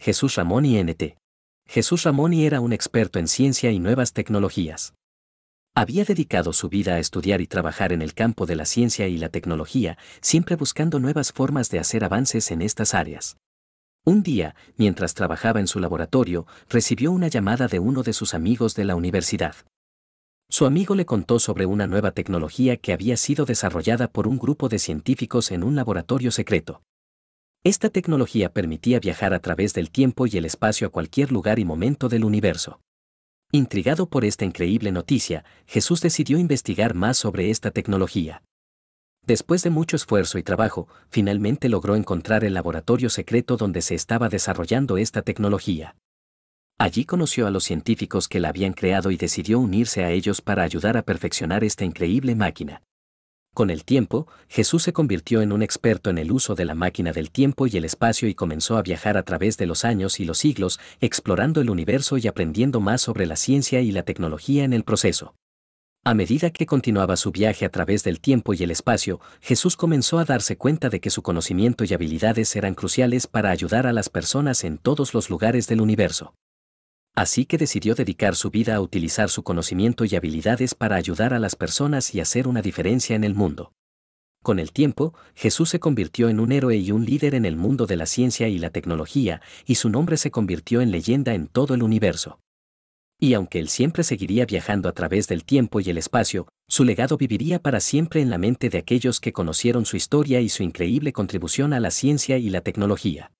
Jesús Ramón y NT. Jesús Ramón era un experto en ciencia y nuevas tecnologías. Había dedicado su vida a estudiar y trabajar en el campo de la ciencia y la tecnología, siempre buscando nuevas formas de hacer avances en estas áreas. Un día, mientras trabajaba en su laboratorio, recibió una llamada de uno de sus amigos de la universidad. Su amigo le contó sobre una nueva tecnología que había sido desarrollada por un grupo de científicos en un laboratorio secreto. Esta tecnología permitía viajar a través del tiempo y el espacio a cualquier lugar y momento del universo. Intrigado por esta increíble noticia, Jesús decidió investigar más sobre esta tecnología. Después de mucho esfuerzo y trabajo, finalmente logró encontrar el laboratorio secreto donde se estaba desarrollando esta tecnología. Allí conoció a los científicos que la habían creado y decidió unirse a ellos para ayudar a perfeccionar esta increíble máquina. Con el tiempo, Jesús se convirtió en un experto en el uso de la máquina del tiempo y el espacio y comenzó a viajar a través de los años y los siglos, explorando el universo y aprendiendo más sobre la ciencia y la tecnología en el proceso. A medida que continuaba su viaje a través del tiempo y el espacio, Jesús comenzó a darse cuenta de que su conocimiento y habilidades eran cruciales para ayudar a las personas en todos los lugares del universo. Así que decidió dedicar su vida a utilizar su conocimiento y habilidades para ayudar a las personas y hacer una diferencia en el mundo. Con el tiempo, Jesús se convirtió en un héroe y un líder en el mundo de la ciencia y la tecnología, y su nombre se convirtió en leyenda en todo el universo. Y aunque él siempre seguiría viajando a través del tiempo y el espacio, su legado viviría para siempre en la mente de aquellos que conocieron su historia y su increíble contribución a la ciencia y la tecnología.